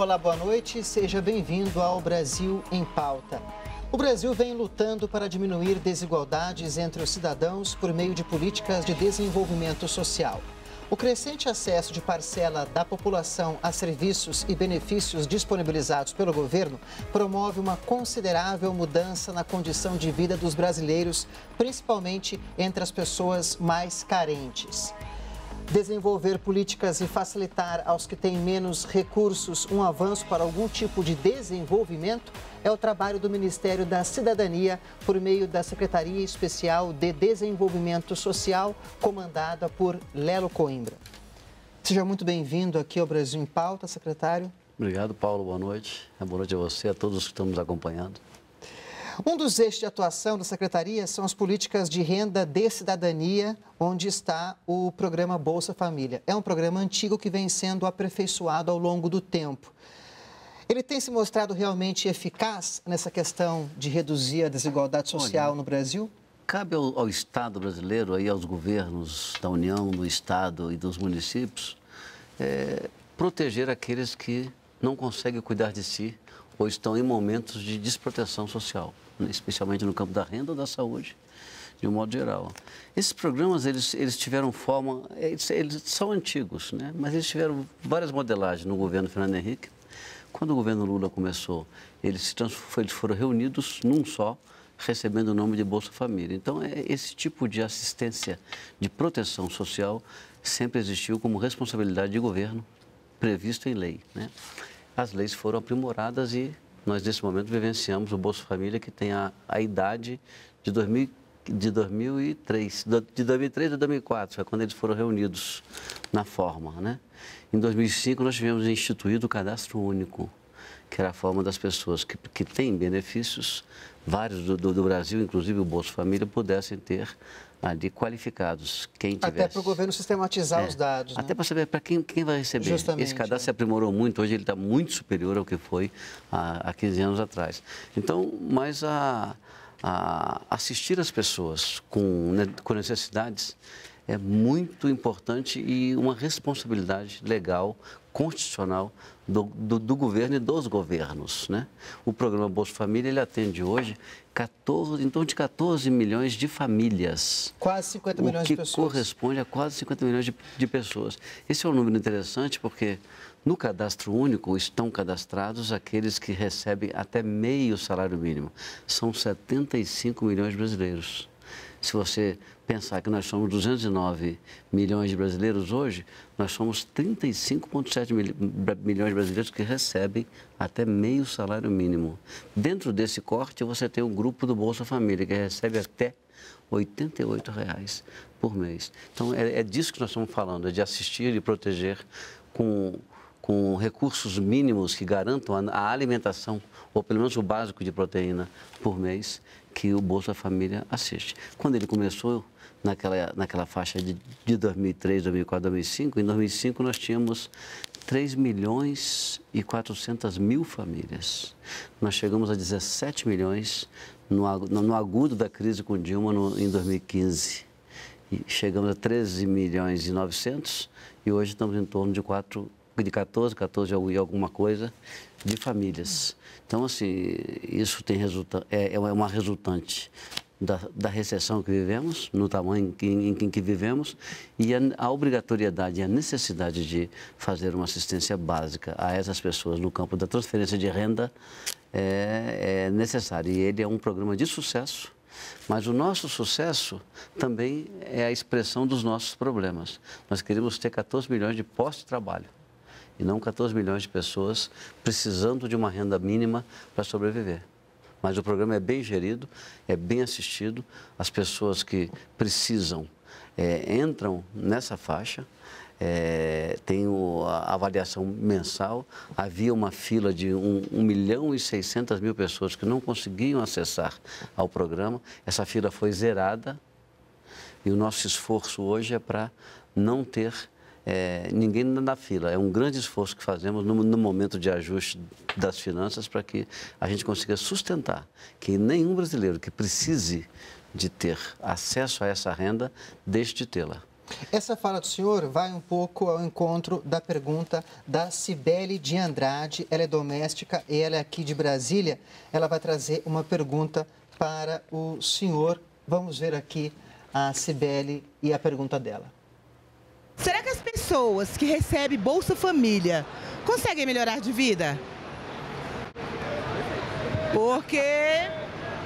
Olá, boa noite. Seja bem-vindo ao Brasil em Pauta. O Brasil vem lutando para diminuir desigualdades entre os cidadãos por meio de políticas de desenvolvimento social. O crescente acesso de parcela da população a serviços e benefícios disponibilizados pelo governo promove uma considerável mudança na condição de vida dos brasileiros, principalmente entre as pessoas mais carentes desenvolver políticas e facilitar aos que têm menos recursos um avanço para algum tipo de desenvolvimento é o trabalho do Ministério da Cidadania por meio da Secretaria Especial de Desenvolvimento Social, comandada por Lelo Coimbra. Seja muito bem-vindo aqui ao Brasil em Pauta, secretário. Obrigado, Paulo. Boa noite. Boa noite a você, a todos que estão nos acompanhando. Um dos eixos de atuação da Secretaria são as políticas de renda de cidadania, onde está o programa Bolsa Família. É um programa antigo que vem sendo aperfeiçoado ao longo do tempo. Ele tem se mostrado realmente eficaz nessa questão de reduzir a desigualdade social Olha, no Brasil? Cabe ao, ao Estado brasileiro, aí aos governos da União, do Estado e dos municípios, é, proteger aqueles que não conseguem cuidar de si ou estão em momentos de desproteção social especialmente no campo da renda ou da saúde, de um modo geral. Esses programas, eles, eles tiveram forma, eles, eles são antigos, né, mas eles tiveram várias modelagens no governo Fernando Henrique. Quando o governo Lula começou, eles, se eles foram reunidos num só, recebendo o nome de Bolsa Família. Então, é, esse tipo de assistência, de proteção social, sempre existiu como responsabilidade de governo, previsto em lei. Né? As leis foram aprimoradas e nós, nesse momento, vivenciamos o Bolsa Família, que tem a, a idade de 2000, de 2003, de 2003 a 2004, é quando eles foram reunidos na forma, né? Em 2005 nós tivemos instituído o cadastro único, que era a forma das pessoas que, que têm benefícios, vários do, do, do Brasil, inclusive o Bolsa Família, pudessem ter ali qualificados. Quem tivesse. Até para o governo sistematizar é, os dados. Até né? para saber para quem, quem vai receber. Justamente, Esse cadastro é. se aprimorou muito, hoje ele está muito superior ao que foi há, há 15 anos atrás. Então, mas a, a assistir as pessoas com, com necessidades é muito importante e uma responsabilidade legal constitucional do, do, do, governo e dos governos. Né? O programa Bolsa Família ele atende hoje 14, em torno de 14 milhões de famílias. Quase 50 milhões de pessoas. O que corresponde a quase 50 milhões de, de pessoas. Esse é um número interessante porque no cadastro único estão cadastrados aqueles que recebem até meio salário mínimo. São 75 milhões de brasileiros. Se você pensar que nós somos 209 milhões de brasileiros hoje, nós somos 35,7 mil, milhões de brasileiros que recebem até meio salário mínimo. Dentro desse corte, você tem o um grupo do Bolsa Família, que recebe até R$ 88,00 por mês. Então, é, é disso que nós estamos falando, é de assistir e proteger com com recursos mínimos que garantam a alimentação, ou pelo menos o básico de proteína por mês, que o Bolsa Família assiste. Quando ele começou, naquela, naquela faixa de, de 2003, 2004, 2005. Em 2005, nós tínhamos 3 milhões e 400 mil famílias. Nós chegamos a 17 milhões no, no agudo da crise com Dilma no, em 2015. E chegamos a 13 milhões e 900 e hoje estamos em torno de 4 de 14, 14 e alguma coisa de famílias. Então, assim, isso tem resulta é, é uma resultante da, da recessão que vivemos, no tamanho que, em, que vivemos, e a, a obrigatoriedade e a necessidade de fazer uma assistência básica a essas pessoas no campo da transferência de renda é, é necessária. E ele é um programa de sucesso. Mas o nosso sucesso também é a expressão dos nossos problemas. Nós queremos ter 14 milhões de postos de trabalho e não 14 milhões de pessoas precisando de uma renda mínima para sobreviver. Mas o programa é bem gerido, é bem assistido. As pessoas que precisam é, entram nessa faixa. É, tem o, a avaliação mensal. Havia uma fila de 1 um, um, milhão e 600 mil pessoas que não conseguiam acessar ao programa. Essa fila foi zerada e o nosso esforço hoje é para não ter é, ninguém na fila. É um grande esforço que fazemos no, no momento de ajuste das finanças para que a gente consiga sustentar que nenhum brasileiro que precise de ter acesso a essa renda deixe de tê-la. Essa fala do senhor vai um pouco ao encontro da pergunta da Cibele de Andrade. Ela é doméstica e ela é aqui de Brasília. Ela vai trazer uma pergunta para o senhor. Vamos ver aqui a Cibele e a pergunta dela pessoas que recebem Bolsa Família conseguem melhorar de vida? Porque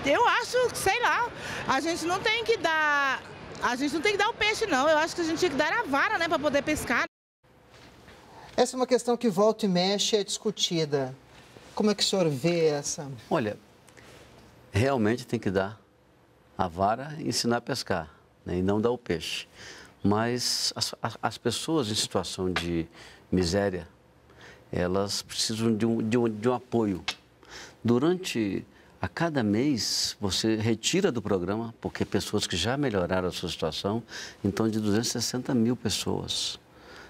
eu acho, sei lá, a gente não tem que dar, a gente não tem que dar o peixe não, eu acho que a gente tem que dar a vara, né, para poder pescar. Essa é uma questão que volta e mexe é discutida. Como é que o senhor vê essa? Olha, realmente tem que dar a vara e ensinar a pescar, né, e não dar o peixe. Mas as, as pessoas em situação de miséria, elas precisam de um, de um, de um apoio. Durante a cada mês você retira do programa, porque pessoas que já melhoraram a sua situação, então de 260 mil pessoas.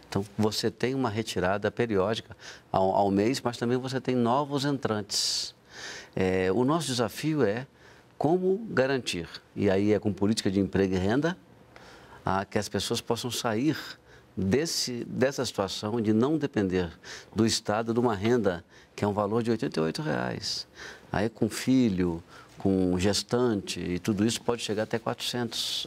Então você tem uma retirada periódica ao, ao mês, mas também você tem novos entrantes. É, o nosso desafio é como garantir, e aí é com política de emprego e renda, a que as pessoas possam sair desse, dessa situação de não depender do Estado de uma renda que é um valor de R$ 88,00. Reais. Aí com filho, com gestante e tudo isso pode chegar até R$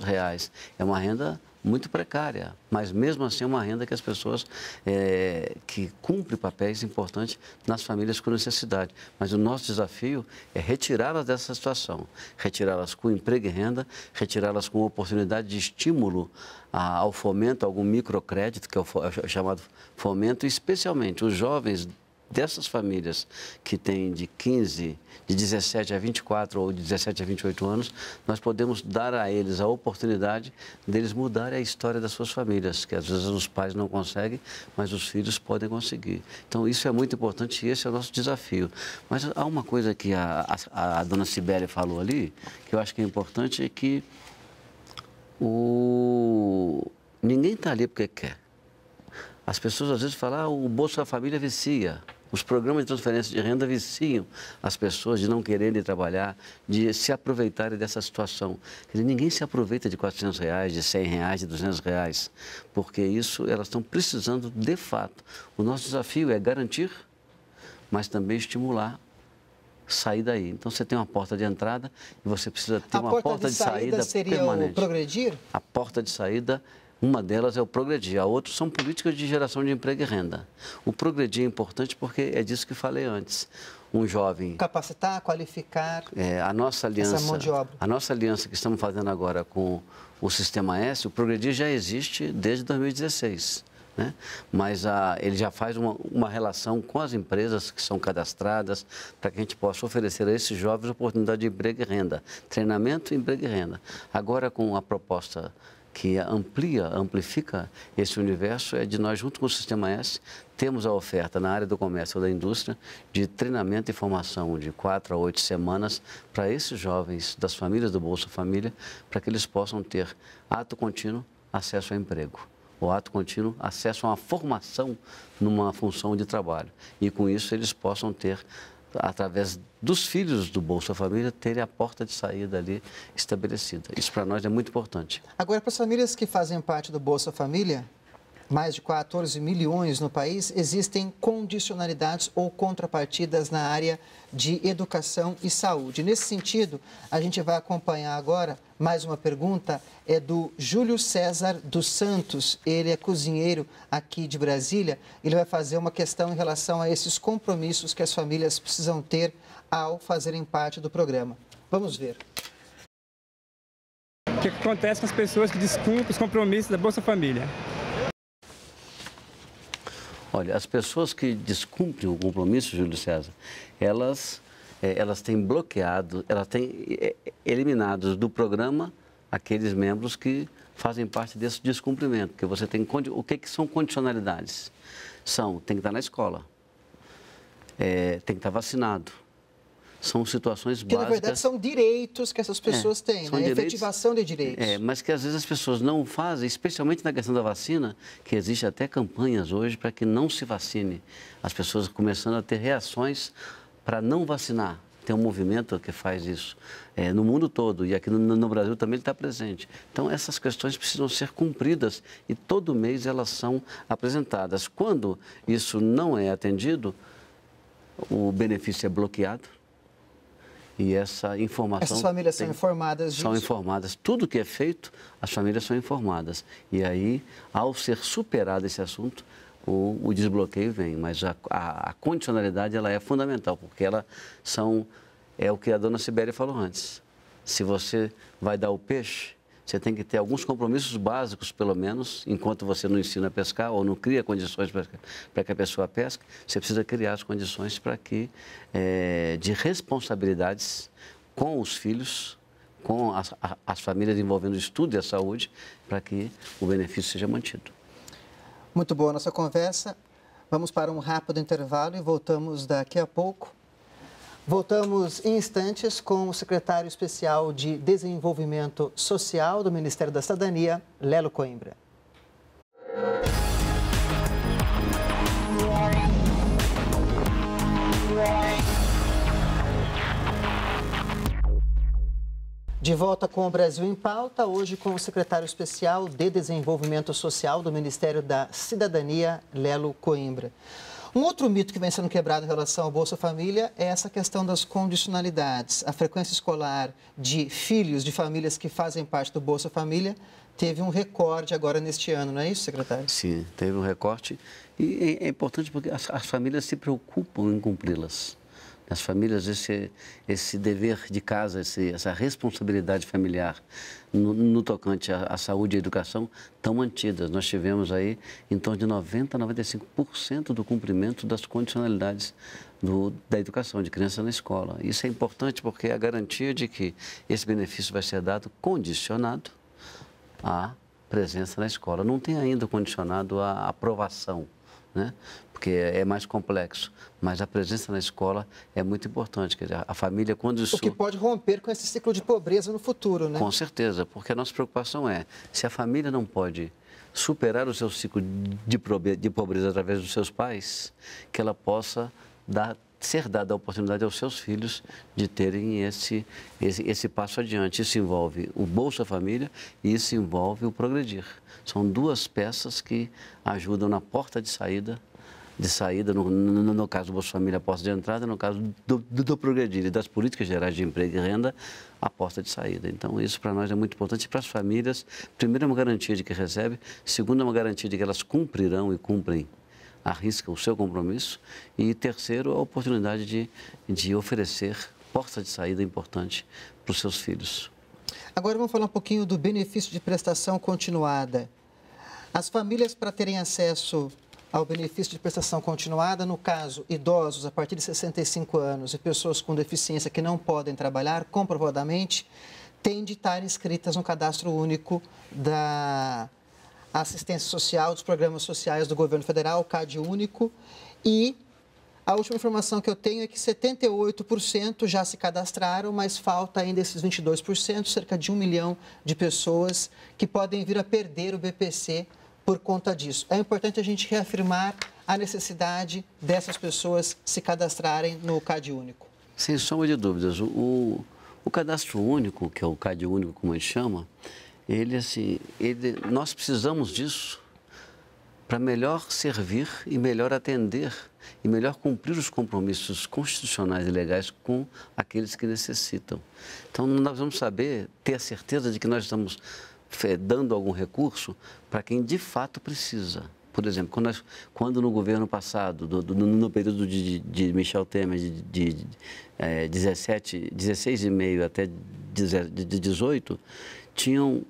reais. É uma renda muito precária, mas mesmo assim é uma renda que as pessoas é, que cumpre papéis importantes nas famílias com necessidade. Mas o nosso desafio é retirá-las dessa situação, retirá-las com emprego e renda, retirá-las com oportunidade de estímulo ao fomento, algum microcrédito, que é o é chamado fomento, especialmente os jovens dessas famílias que têm de 15, de 17 a 24 ou de 17 a 28 anos, nós podemos dar a eles a oportunidade deles mudarem a história das suas famílias, que às vezes os pais não conseguem, mas os filhos podem conseguir. Então, isso é muito importante e esse é o nosso desafio. Mas há uma coisa que a, a, a dona Sibeli falou ali, que eu acho que é importante, é que o... ninguém está ali porque quer. As pessoas às vezes falam, ah, o da Família vicia. Os programas de transferência de renda viciam as pessoas de não quererem trabalhar, de se aproveitarem dessa situação. Dizer, ninguém se aproveita de 400 reais, de 100 reais, de 200 reais, porque isso elas estão precisando de fato. O nosso desafio é garantir, mas também estimular sair daí. Então você tem uma porta de entrada e você precisa ter a uma porta, porta de, de, saída, saída seria permanente. O progredir? A porta de saída uma delas é o progredir, a outra são políticas de geração de emprego e renda. O progredir é importante porque é disso que falei antes. Um jovem. Capacitar, qualificar. É, a nossa aliança. Essa mão de obra. A nossa aliança que estamos fazendo agora com o Sistema S, o progredir já existe desde 2016. Né? mas a, ah, ele já faz uma, uma, relação com as empresas que são cadastradas para que a gente possa oferecer a esses jovens oportunidade de emprego e renda, treinamento, emprego e renda. Agora, com a proposta que amplia, amplifica esse universo é de nós, junto com o Sistema S, temos a oferta na área do comércio ou da indústria de treinamento e formação de quatro a oito semanas para esses jovens das famílias do Bolsa Família, para que eles possam ter ato contínuo, acesso a emprego. O ato contínuo, acesso a uma formação numa função de trabalho. E com isso eles possam ter através dos filhos do Bolsa Família, terem a porta de saída ali estabelecida. Isso para nós é muito importante. Agora, para as famílias que fazem parte do Bolsa Família, mais de 14 milhões no país, existem condicionalidades ou contrapartidas na área de educação e saúde. Nesse sentido, a gente vai acompanhar agora mais uma pergunta, é do Júlio César dos Santos. Ele é cozinheiro aqui de Brasília. Ele vai fazer uma questão em relação a esses compromissos que as famílias precisam ter ao fazerem parte do programa. Vamos ver. O que acontece com as pessoas que descumprem os compromissos da Bolsa Família? Olha, as pessoas que descumprem o compromisso, Júlio César, elas, é, elas têm bloqueado, elas têm eliminado eh, eh, eliminados do programa aqueles membros que fazem parte desse descumprimento, que você tem o que, que são condicionalidades? São, tem que estar na escola, é, tem que estar vacinado, são situações que, básicas. Que, na verdade, são direitos que essas é, pessoas é, têm, né? Direitos, efetivação de é, direitos. É, mas que, às vezes, as pessoas não fazem, especialmente na questão da vacina, que existe até campanhas hoje para que não se vacine. As pessoas começando a ter reações para não vacinar. Tem um movimento que faz isso é, no mundo todo e aqui no, no Brasil também está presente. Então, essas questões precisam ser cumpridas e todo mês elas são apresentadas. Quando isso não é atendido, o benefício é bloqueado e essa informação. Essas famílias tem, são informadas disso? São informadas. Tudo que é feito, as famílias são informadas. E aí, ao ser superado esse assunto, o, o desbloqueio vem. Mas a, a, a condicionalidade ela é fundamental, porque ela são, é o que a dona Sibéria falou antes. Se você vai dar o peixe, você tem que ter alguns compromissos básicos, pelo menos, enquanto você não ensina a pescar ou não cria condições para que a pessoa pesque, você precisa criar as condições para que, é, de responsabilidades com os filhos, com as, as famílias envolvendo o estudo e a saúde, para que o benefício seja mantido. Muito boa a nossa conversa. Vamos para um rápido intervalo e voltamos daqui a pouco Voltamos em instantes com o secretário especial de Desenvolvimento Social do Ministério da Cidadania, Lelo Coimbra. De volta com o Brasil em Pauta, hoje com o secretário especial de Desenvolvimento Social do Ministério da Cidadania, Lelo Coimbra. Um outro mito que vem sendo quebrado em relação ao Bolsa Família é essa questão das condicionalidades. A frequência escolar de filhos de famílias que fazem parte do Bolsa Família teve um recorte agora neste ano, não é isso, secretário? Sim, teve um recorte. E é, é importante porque as, as famílias se preocupam em cumpri-las nas famílias esse, esse dever de casa, esse, essa responsabilidade familiar no, no tocante à, à, saúde e à educação tão mantidas. Nós tivemos aí em torno de 90% a 95% do cumprimento das condicionalidades do, da educação de criança na escola. Isso é importante porque é a garantia de que esse benefício vai ser dado condicionado à presença na escola. Não tem ainda condicionado à aprovação né? porque é mais complexo. Mas a presença na escola é muito importante. Quer dizer, a família, quando isso. O que pode romper com esse ciclo de pobreza no futuro, né? Com certeza, porque a nossa preocupação é: se a família não pode superar o seu ciclo de pobreza através dos seus pais, que ela possa dar ser dada a oportunidade aos seus filhos de terem esse, esse, esse passo adiante. Isso envolve o Bolsa Família e isso envolve o Progredir. São duas peças que ajudam na porta de saída de saída, no, no, no, caso do Bolsa Família, a porta de entrada, no caso do, do, do progredir e das políticas gerais de emprego e renda, a porta de saída. Então, isso para nós é muito importante. E para as famílias, primeiro, é uma garantia de que recebe, segundo, é uma garantia de que elas cumprirão e cumprem arrisca o seu compromisso. E terceiro, a oportunidade de, de oferecer porta de saída importante para os seus filhos. Agora vamos falar um pouquinho do benefício de prestação continuada. As famílias, para terem acesso ao benefício de prestação continuada, no caso, idosos a partir de 65 anos e pessoas com deficiência que não podem trabalhar comprovadamente, têm de estar inscritas no cadastro único da assistência social dos programas sociais do governo federal, o CAD único, e a última informação que eu tenho é que 78% já se cadastraram, mas falta ainda esses 22%, cerca de um milhão de pessoas que podem vir a perder o BPC por conta disso. É importante a gente reafirmar a necessidade dessas pessoas se cadastrarem no CAD único. Sem sombra de dúvidas, o, o cadastro único, que é o CAD único como a gente chama, ele assim, ele, nós precisamos disso para melhor servir e melhor atender e melhor cumprir os compromissos constitucionais e legais com aqueles que necessitam. Então, nós vamos saber ter a certeza de que nós estamos eh, dando algum recurso para quem de fato precisa. Por exemplo, quando, nós, quando no governo passado, do, do, no período de, de, Michel Temer, de, de, eh, de é, 17, 16,5 até de 18, tinham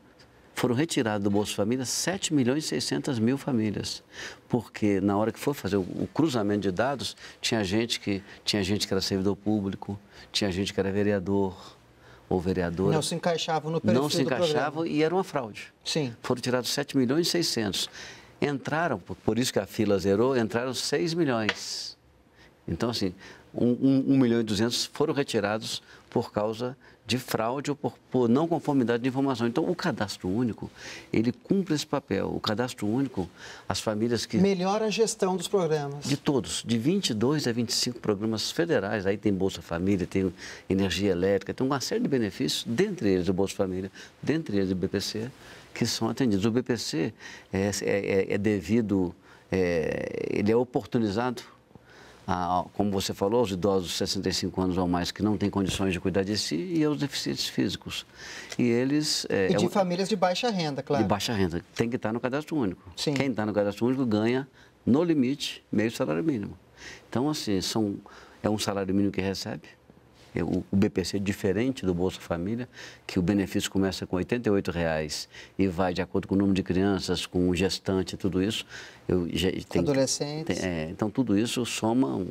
foram retirados do Bolsa Família 7 milhões e 600 mil famílias. Porque na hora que foi fazer o, cruzamento de dados, tinha gente, que, tinha gente que era servidor público, tinha gente que era vereador ou vereadora. Não se encaixavam no perfil Não se encaixavam e era uma fraude. Sim. Foram tirados 7 milhões e 600. Entraram, por isso que a fila zerou, entraram 6 milhões. Então, assim, 1, 1, 1 milhão e 200 foram retirados por causa de fraude ou por, por, não conformidade de informação. Então, o cadastro único, ele cumpre esse papel. O cadastro único, as famílias que... Melhora a gestão dos programas. De todos, de 22 a 25 programas federais. Aí tem Bolsa Família, tem energia elétrica, tem uma série de benefícios, dentre eles o Bolsa Família, dentre eles o BPC, que são atendidos. O BPC é, é, é, é devido, é, ele é oportunizado a, ah, como você falou, os idosos de 65 anos ou mais que não têm condições de cuidar de si e os deficientes físicos. E eles... É, e é de é, famílias de baixa renda, claro. De baixa renda. Tem que estar no cadastro único. Sim. Quem está no cadastro único ganha, no limite, meio salário mínimo. Então, assim, são, é um salário mínimo que recebe, é, o, BPC, é diferente do Bolsa Família, que o benefício começa com R$ 88,00 e vai de acordo com o número de crianças, com o gestante, tudo isso. Eu, já, tem, Adolescentes. Tem, é, então, tudo isso soma, um,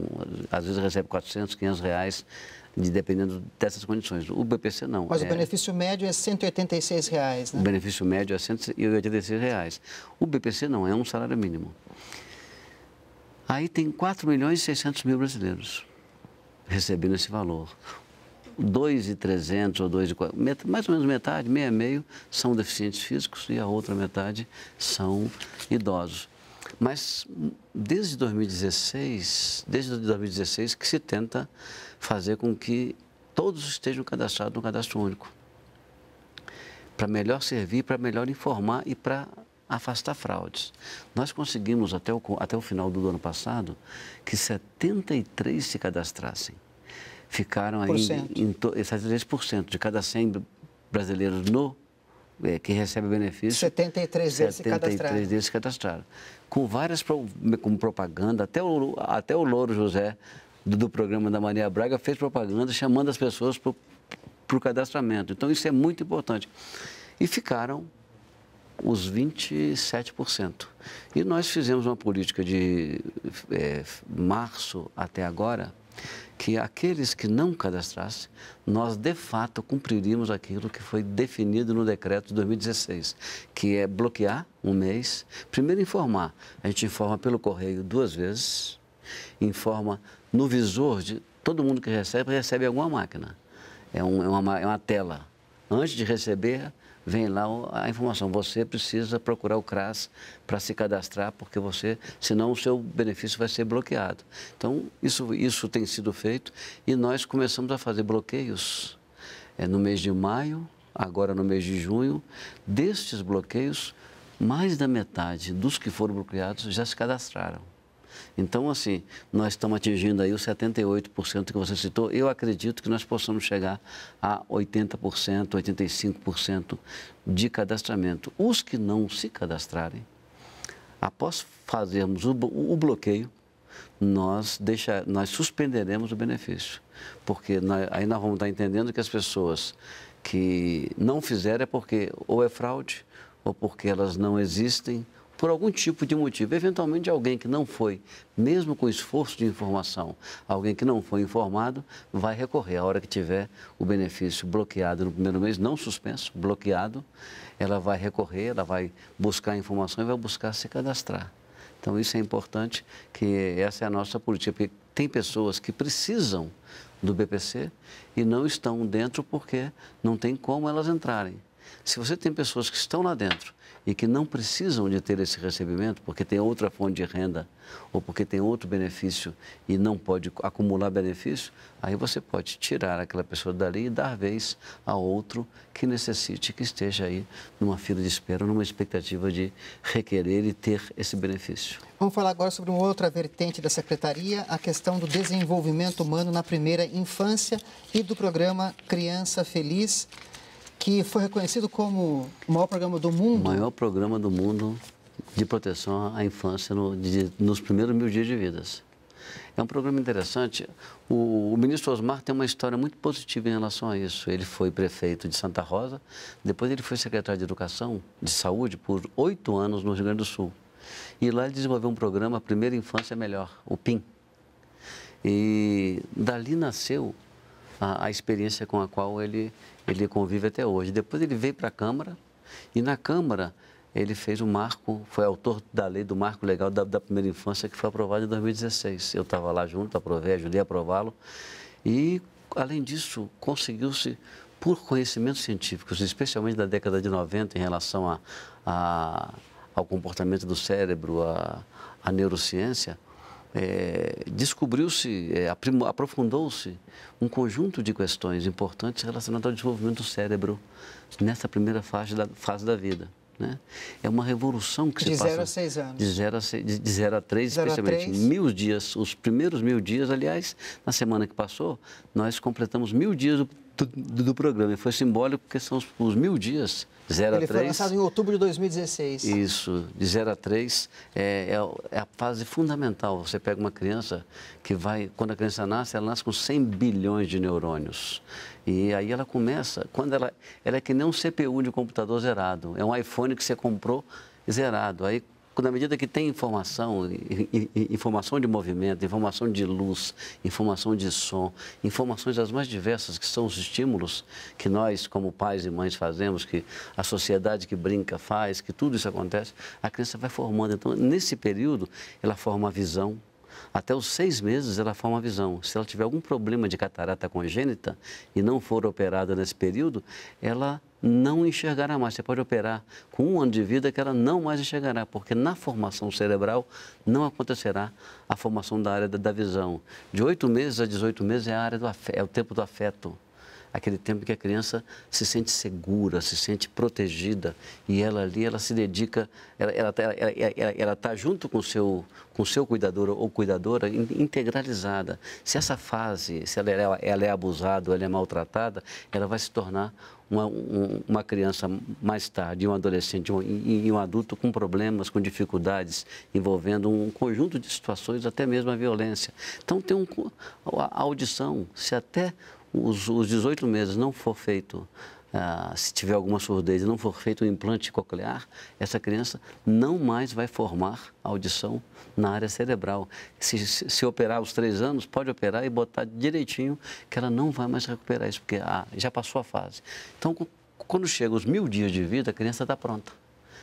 às vezes recebe R$ 400, R$ 500,00 de, dependendo dessas condições. O BPC não. Mas é... o benefício médio é R$ 186, reais, né? O benefício médio é R$ 186. Reais. O BPC não, é um salário mínimo. Aí tem 4 milhões e 600 mil brasileiros recebendo esse valor. 2,300 ou 2,400, mais ou menos metade, meia meio, são deficientes físicos e a outra metade são idosos. Mas desde 2016, desde 2016 que se tenta fazer com que todos estejam cadastrados no cadastro único. Para melhor servir, para melhor informar e para afastar fraudes. Nós conseguimos, até o, até o final do ano passado, que 73 se cadastrassem. Ficaram aí em, em, eh, 73% de cada 100 brasileiros no é, que recebe benefício. 73 deles 73 se cadastraram. Com várias pro, com propaganda, até o, até o Louro José, do, do programa da Maria Braga, fez propaganda chamando as pessoas para o cadastramento. Então, isso é muito importante. E ficaram os 27%. E nós fizemos uma política de é, março até agora, que aqueles que não cadastrassem, nós de fato cumpriríamos aquilo que foi definido no decreto de 2016, que é bloquear um mês, primeiro informar, a gente informa pelo correio duas vezes, informa no visor de todo mundo que recebe, recebe alguma máquina, é, um, é, uma, é uma tela. Antes de receber, vem lá a informação. Você precisa procurar o CRAS para se cadastrar, porque você, senão o seu benefício vai ser bloqueado. Então, isso, isso tem sido feito e nós começamos a fazer bloqueios é, no mês de maio, agora no mês de junho. Destes bloqueios, mais da metade dos que foram bloqueados já se cadastraram. Então, assim, nós estamos atingindo aí os 78% que você citou. Eu acredito que nós possamos chegar a 80%, 85% de cadastramento. Os que não se cadastrarem, após fazermos o, o bloqueio, nós, deixa, nós suspenderemos o benefício. Porque nós, aí nós vamos estar entendendo que as pessoas que não fizeram é porque ou é fraude, ou porque elas não existem, por algum tipo de motivo, eventualmente alguém que não foi, mesmo com esforço de informação, alguém que não foi informado, vai recorrer. A hora que tiver o benefício bloqueado no primeiro mês, não suspenso, bloqueado, ela vai recorrer, ela vai buscar informação e vai buscar se cadastrar. Então, isso é importante, que essa é a nossa política, porque tem pessoas que precisam do BPC e não estão dentro porque não tem como elas entrarem. Se você tem pessoas que estão lá dentro e que não precisam de ter esse recebimento porque tem outra fonte de renda ou porque tem outro benefício e não pode acumular benefício, aí você pode tirar aquela pessoa dali e dar vez a outro que necessite, que esteja aí numa fila de espera, numa expectativa de requerer e ter esse benefício. Vamos falar agora sobre uma outra vertente da Secretaria, a questão do desenvolvimento humano na primeira infância e do programa Criança Feliz que foi reconhecido como o maior programa do mundo. O maior programa do mundo de proteção à infância no, de, nos primeiros mil dias de vidas. É um programa interessante. O, o, ministro Osmar tem uma história muito positiva em relação a isso. Ele foi prefeito de Santa Rosa, depois ele foi secretário de Educação, de Saúde, por oito anos no Rio Grande do Sul. E lá ele desenvolveu um programa Primeira Infância Melhor, o PIM. E dali nasceu a, a experiência com a qual ele, ele convive até hoje. Depois ele veio para a Câmara e na Câmara ele fez o um marco, foi autor da lei do marco legal da, da primeira infância que foi aprovada em 2016. Eu estava lá junto, aprovei, ajudei a aprová-lo. E, além disso, conseguiu-se, por conhecimentos científicos, especialmente da década de 90, em relação a, a ao comportamento do cérebro, à neurociência, é, descobriu-se, é, aprofundou-se um conjunto de questões importantes relacionadas ao desenvolvimento do cérebro nessa primeira fase da, fase da vida. Né? É uma revolução que de se passa. De 0 a 6 anos. De 0 a, de, de zero a 3, zero especialmente. A três. Mil dias, os primeiros mil dias, aliás, na semana que passou, nós completamos mil dias do do, do, programa. E foi simbólico porque são os, os mil dias, 0 a 3. Ele foi lançado em outubro de 2016. Isso, de 0 a 3 é, é, é, a fase fundamental. Você pega uma criança que vai, quando a criança nasce, ela nasce com 100 bilhões de neurônios. E aí ela começa, quando ela, ela é que nem um CPU de computador zerado, é um iPhone que você comprou zerado. Aí na medida que tem informação, informação de movimento, informação de luz, informação de som, informações as mais diversas, que são os estímulos que nós, como pais e mães, fazemos, que a sociedade que brinca faz, que tudo isso acontece, a criança vai formando. Então, nesse período, ela forma a visão, até os seis meses ela forma a visão. Se ela tiver algum problema de catarata congênita e não for operada nesse período, ela não enxergará mais. Você pode operar com um ano de vida que ela não mais enxergará, porque na formação cerebral não acontecerá a formação da área da visão. De oito meses a 18 meses é a área do afeto, é o tempo do afeto aquele tempo que a criança se sente segura, se sente protegida e ela ali, ela se dedica, ela está ela, ela, ela, tá junto com seu, o com seu cuidador ou cuidadora integralizada. Se essa fase, se ela é, ela é abusada ou ela é maltratada, ela vai se tornar uma, uma, criança mais tarde, um adolescente um, e um adulto com problemas, com dificuldades, envolvendo um conjunto de situações, até mesmo a violência. Então, tem um, a audição, se até os, os 18 meses não for feito, ah, se tiver alguma surdez e não for feito o um implante coclear, essa criança não mais vai formar audição na área cerebral. Se, se, se operar aos três anos, pode operar e botar direitinho que ela não vai mais recuperar isso, porque ah, já passou a fase. Então, quando chega os mil dias de vida, a criança está pronta.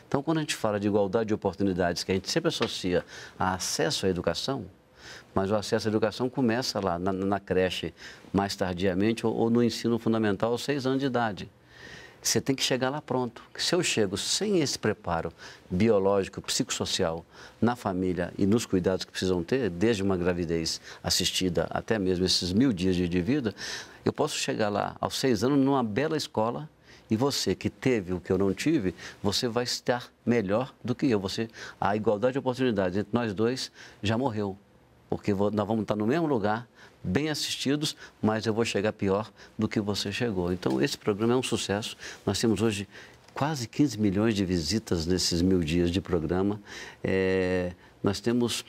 Então, quando a gente fala de igualdade de oportunidades, que a gente sempre associa a acesso à educação, mas o acesso à educação começa lá, na, na creche, mais tardiamente, ou, ou, no ensino fundamental, aos seis anos de idade. Você tem que chegar lá pronto. Se eu chego sem esse preparo biológico, psicossocial, na família e nos cuidados que precisam ter, desde uma gravidez assistida até mesmo esses mil dias de vida, eu posso chegar lá aos seis anos numa bela escola e você que teve o que eu não tive, você vai estar melhor do que eu. Você, a igualdade de oportunidades entre nós dois já morreu porque nós vamos estar no mesmo lugar, bem assistidos, mas eu vou chegar pior do que você chegou. Então, esse programa é um sucesso. Nós temos hoje quase 15 milhões de visitas nesses mil dias de programa. É, nós temos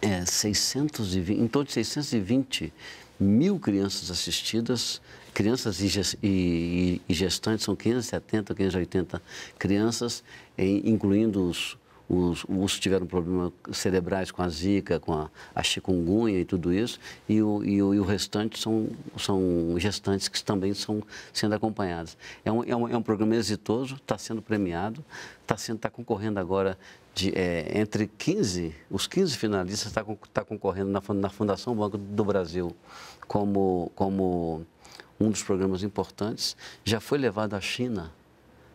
é, 620, em torno de 620 mil crianças assistidas, crianças e, gestantes, são 570, 580 crianças, incluindo os, os ursos tiveram problemas cerebrais com a zika, com a, a chikungunya e tudo isso, e o, e o, e o restante são, são gestantes que também são sendo acompanhadas. É um, é um, é um programa exitoso, está sendo premiado, está tá concorrendo agora de, é, entre 15, os 15 finalistas está tá concorrendo na, na Fundação Banco do Brasil como, como um dos programas importantes. Já foi levado à China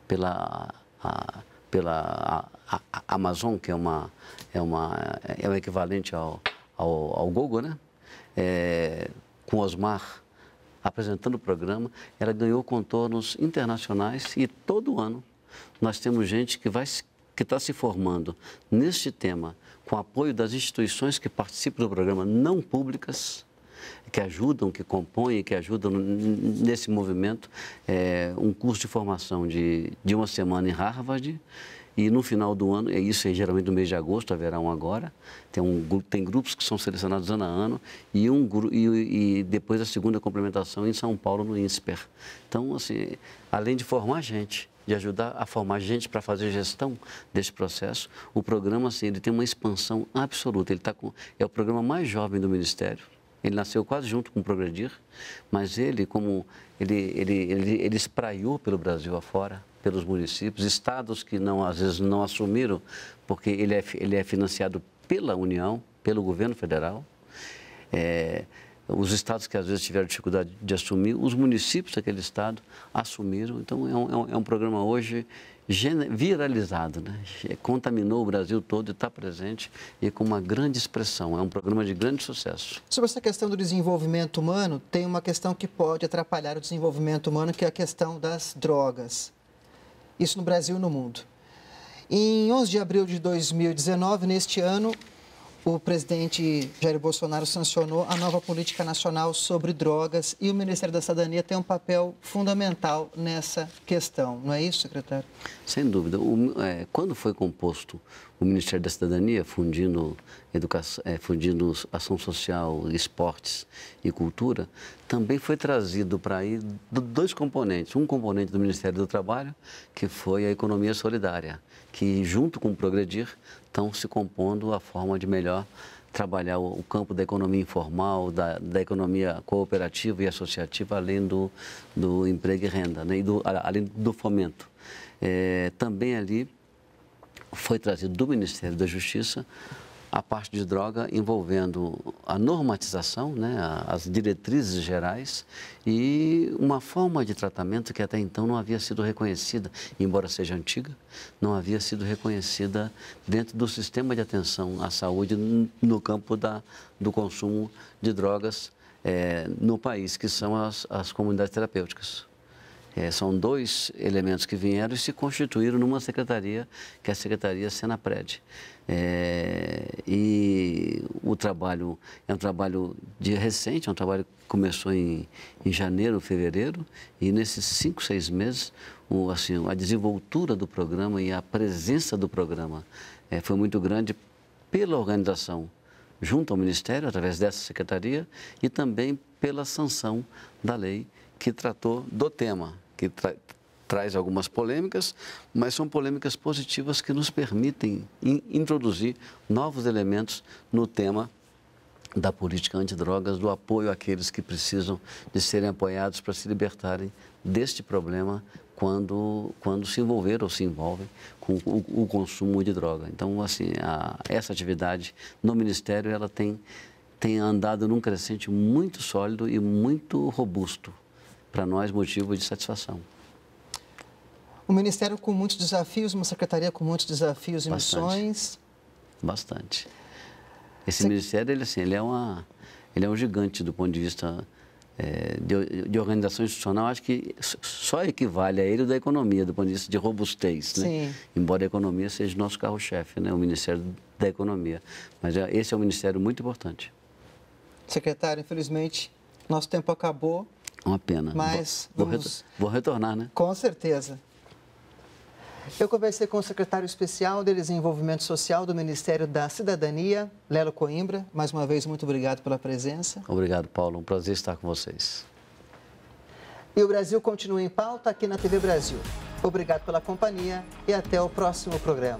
pela, a, pela a, Amazon, que é uma é uma é o equivalente ao ao, ao Google, né? É, com Osmar apresentando o programa, ela ganhou contornos internacionais e todo ano nós temos gente que vai que está se formando neste tema com apoio das instituições que participam do programa não públicas que ajudam, que compõem, que ajudam nesse movimento, é, um curso de formação de, de uma semana em Harvard e no final do ano, é isso aí, geralmente no mês de agosto, haverá um agora. Tem, um, tem grupos que são selecionados ano a ano e, um, e, e depois a segunda complementação em São Paulo, no INSPER. Então, assim, além de formar gente, de ajudar a formar gente para fazer gestão desse processo. O programa, assim, ele tem uma expansão absoluta. Ele tá com, é o programa mais jovem do Ministério. Ele nasceu quase junto com o Progredir, mas ele, como ele, ele, ele, ele espraiou pelo Brasil afora, pelos municípios, estados que não às vezes não assumiram, porque ele é, ele é financiado pela União, pelo governo federal. É, os estados que às vezes tiveram dificuldade de assumir, os municípios daquele estado assumiram. Então, é um, é um é programa hoje viralizado, né? É, contaminou o Brasil todo e está presente e é com uma grande expressão. É um programa de grande sucesso. Sobre essa questão do desenvolvimento humano, tem uma questão que pode atrapalhar o desenvolvimento humano, que é a questão das drogas isso no Brasil e no mundo. Em 11 de abril de 2019, neste ano, o presidente Jair Bolsonaro sancionou a nova política nacional sobre drogas e o Ministério da Cidadania tem um papel fundamental nessa questão, não é isso, secretário? Sem dúvida. O, é, quando foi composto o Ministério da Cidadania fundindo, educação, é, fundindo ação social, esportes e cultura, também foi trazido para aí dois componentes. Um componente do Ministério do Trabalho, que foi a economia solidária, que junto com o Progredir estão se compondo a forma de melhor trabalhar o campo da economia informal, da, da economia cooperativa e associativa, além do, do emprego e renda, né? e do, além do fomento. É, também ali foi trazido do Ministério da Justiça a parte de droga envolvendo a normatização, né, as diretrizes gerais e uma forma de tratamento que até então não havia sido reconhecida, embora seja antiga, não havia sido reconhecida dentro do sistema de atenção à saúde no campo da, do consumo de drogas é, no país, que são as, as comunidades terapêuticas. É, são dois elementos que vieram e se constituíram numa secretaria, que é a Secretaria Senapred. É, e o trabalho é um trabalho de recente, é um trabalho que começou em, em janeiro, fevereiro, e nesses cinco, seis meses, o, assim, a desenvoltura do programa e a presença do programa é, foi muito grande pela organização junto ao Ministério, através dessa secretaria, e também pela sanção da lei que tratou do tema, que tra traz algumas polêmicas, mas são polêmicas positivas que nos permitem in introduzir novos elementos no tema da política antidrogas, do apoio àqueles que precisam de serem apoiados para se libertarem deste problema quando, quando se envolver ou se envolvem com o, o consumo de droga. Então, assim, a, essa atividade no Ministério, ela tem, tem andado num crescente muito sólido e muito robusto para nós motivo de satisfação. Um ministério com muitos desafios, uma secretaria com muitos desafios e Bastante. missões. Bastante. Esse Você... ministério, ele, assim, ele, é uma, ele é um gigante do ponto de vista é, de, de, organização institucional, acho que só equivale a ele da economia, do ponto de vista de robustez, né? Embora a economia seja nosso carro-chefe, né? O Ministério da Economia. Mas é, esse é um ministério muito importante. Secretário, infelizmente, nosso tempo acabou. Uma pena. Mas vou, vamos... vou retornar, né? Com certeza. Eu conversei com o secretário especial de Desenvolvimento Social do Ministério da Cidadania, Lelo Coimbra. Mais uma vez, muito obrigado pela presença. Obrigado, Paulo. Um prazer estar com vocês. E o Brasil continua em pauta aqui na TV Brasil. Obrigado pela companhia e até o próximo programa.